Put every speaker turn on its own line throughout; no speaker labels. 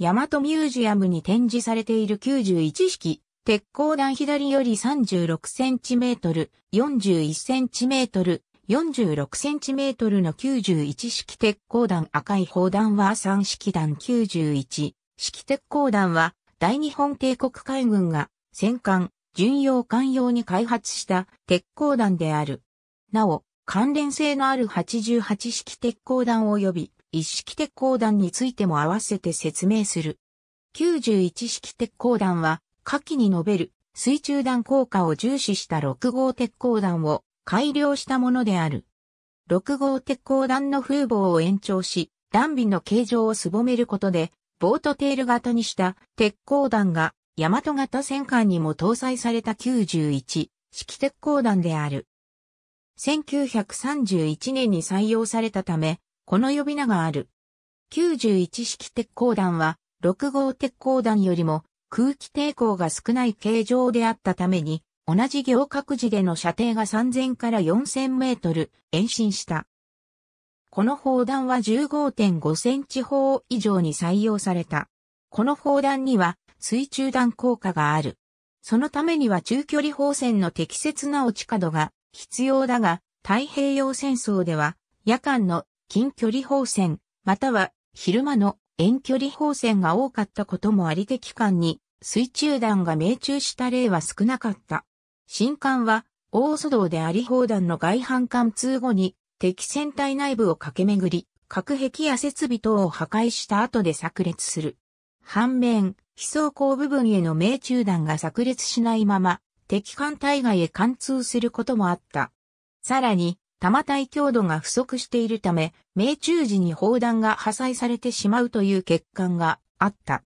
大和ミュージアムに展示されている91式、鉄鋼弾左より 36cm、41cm、46cm の91式鉄鋼弾赤い砲弾は3式弾91式鉄鋼弾は大日本帝国海軍が戦艦、巡洋艦用に開発した鉄鋼弾である。なお、関連性のある88式鉄鋼弾及び一式鉄鋼弾についても合わせて説明する。91式鉄鋼弾は、下記に述べる水中弾効果を重視した6号鉄鋼弾を改良したものである。6号鉄鋼弾の風防を延長し、弾尾の形状をすぼめることで、ボートテール型にした鉄鋼弾が、大和型戦艦にも搭載された91式鉄鋼弾である。1931年に採用されたため、この呼び名がある。91式鉄鋼弾は、6号鉄鋼弾よりも空気抵抗が少ない形状であったために、同じ行革時での射程が3000から4000メートル延伸した。この砲弾は15.5センチ砲以上に採用された。この砲弾には水中弾効果がある。そのためには中距離砲戦の適切な落ち角が必要だが、太平洋戦争では夜間の近距離砲戦、または昼間の遠距離砲戦が多かったこともあり敵艦に水中弾が命中した例は少なかった。新艦は大祖道であり砲弾の外反貫通後に敵戦隊内部を駆け巡り、隔壁や設備等を破壊した後で炸裂する。反面、飛走口部分への命中弾が炸裂しないまま、敵艦隊外へ貫通することもあった。さらに、玉体強度が不足しているため、命中時に砲弾が破砕されてしまうという欠陥があった。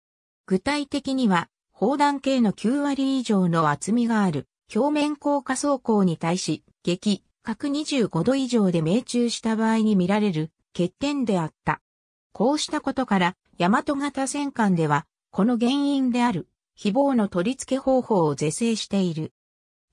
具体的には、砲弾系の9割以上の厚みがある表面硬化装甲に対し、激、角25度以上で命中した場合に見られる欠点であった。こうしたことから、大和型戦艦では、この原因である、非防の取り付け方法を是正している。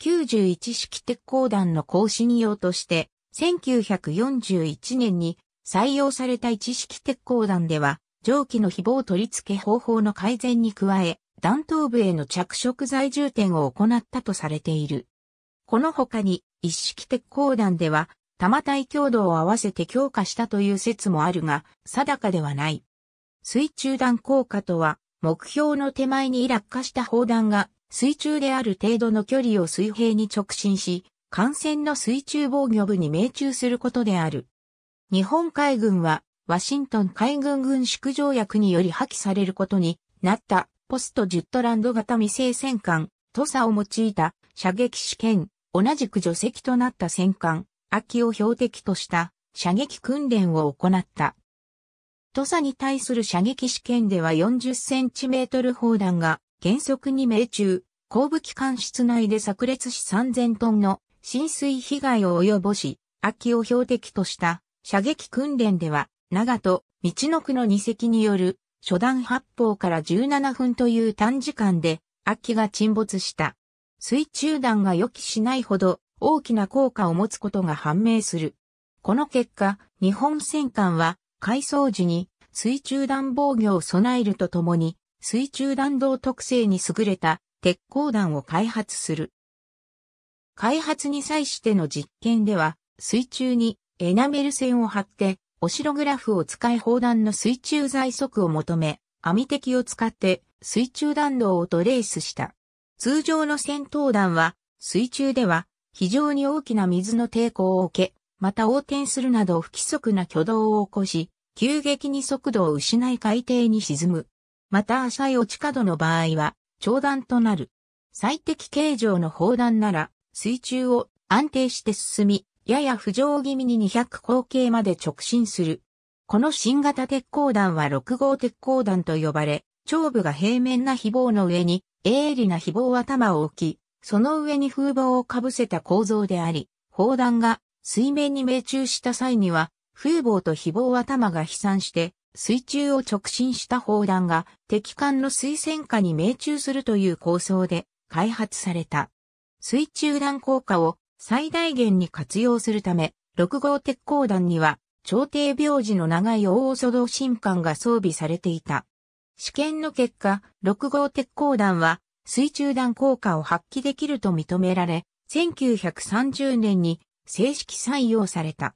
91式鉄鋼弾の格子に用として、1941年に採用された一式鉄鋼弾では、蒸気の非棒取り付け方法の改善に加え、弾頭部への着色剤充填を行ったとされている。この他に、一式鉄鋼弾では、玉体強度を合わせて強化したという説もあるが、定かではない。水中弾効果とは、目標の手前に落下した砲弾が、水中である程度の距離を水平に直進し、艦船の水中防御部に命中することである。日本海軍は、ワシントン海軍軍縮条約により破棄されることになったポストジュットランド型未成戦艦、土佐を用いた射撃試験、同じく除籍となった戦艦、秋を標的とした射撃訓練を行った。土佐に対する射撃試験では40センチメートル砲弾が原則に命中、後部機関室内で炸裂し3000トンの浸水被害を及ぼし、秋を標的とした射撃訓練では、長門、道の区の2隻による初弾発砲から17分という短時間で、秋が沈没した。水中弾が予期しないほど大きな効果を持つことが判明する。この結果、日本戦艦は改装時に水中弾防御を備えるとともに、水中弾道特性に優れた鉄鋼弾を開発する。開発に際しての実験では、水中にエナメル線を張って、オシログラフを使い砲弾の水中在速を求め、網敵を使って水中弾道をトレースした。通常の戦闘弾は、水中では非常に大きな水の抵抗を受け、また横転するなど不規則な挙動を起こし、急激に速度を失い海底に沈む。また浅い落ち角の場合は、長弾となる。最適形状の砲弾なら、水中を安定して進み、やや浮上気味に200口径まで直進する。この新型鉄鋼弾は6号鉄鋼弾と呼ばれ、頂部が平面な飛棒の上に鋭利な飛棒頭を置き、その上に風防をかぶせた構造であり、砲弾が水面に命中した際には、風防と飛棒頭が飛散して、水中を直進した砲弾が敵艦の水戦下に命中するという構想で開発された。水中弾効果を最大限に活用するため、6号鉄鋼弾には、朝廷病時の長い大祖道神官が装備されていた。試験の結果、6号鉄鋼弾は水中弾効果を発揮できると認められ、1930年に正式採用された。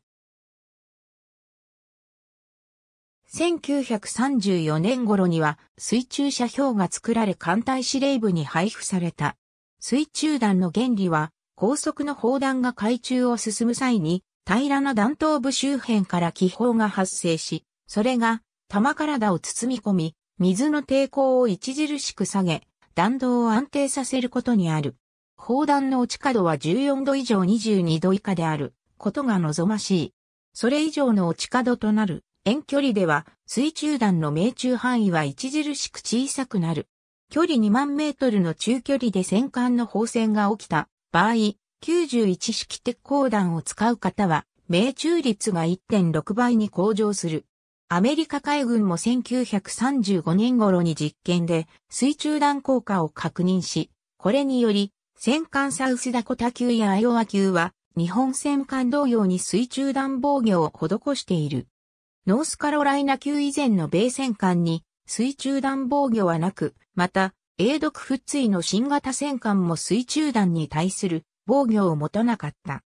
1934年頃には水中車標が作られ艦隊司令部に配布された。水中弾の原理は、高速の砲弾が海中を進む際に、平らな弾頭部周辺から気泡が発生し、それが弾体を包み込み、水の抵抗を著しく下げ、弾道を安定させることにある。砲弾の落ち角は14度以上22度以下であることが望ましい。それ以上の落ち角となる遠距離では水中弾の命中範囲は著しく小さくなる。距離2万メートルの中距離で戦艦の砲戦が起きた場合、91式鉄鋼弾を使う方は、命中率が1.6倍に向上する。アメリカ海軍も1935年頃に実験で水中弾効果を確認し、これにより戦艦サウスダコタ級やアイオワ級は日本戦艦同様に水中弾防御を施している。ノースカロライナ級以前の米戦艦に水中弾防御はなく、また、英毒不追の新型戦艦も水中弾に対する防御を持たなかった。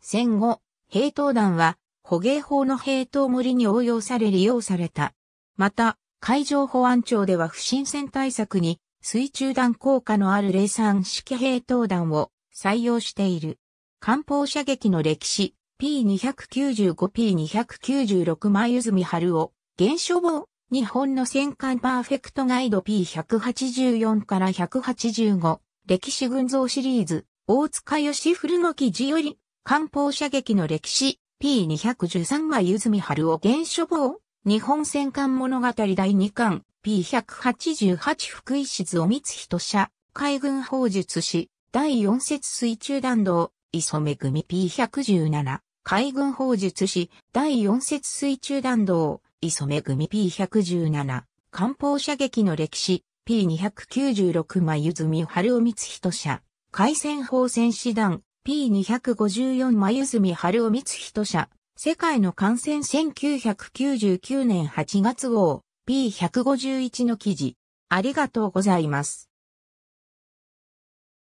戦後、兵頭弾は捕鯨法の兵頭森に応用され利用された。また、海上保安庁では不審船対策に水中弾効果のある零三式兵頭弾を採用している。艦砲射撃の歴史 P295P296 前泉春を、現処防日本の戦艦パーフェクトガイド P184 から185、歴史群像シリーズ、大塚義古の記事より、艦砲射撃の歴史、P213 はゆずみ春を原書房、日本戦艦物語第2巻、P188 福井市を三光人社、海軍砲術士、第4節水中弾道、磯めぐみ P117、海軍砲術士、第4節水中弾道、磯組 P117、漢方射撃の歴史、P296 眉住春尾光人社、海戦法戦士団、P254 眉住春尾光人社、世界の感染1999年8月号、P151 の記事。ありがとうございます。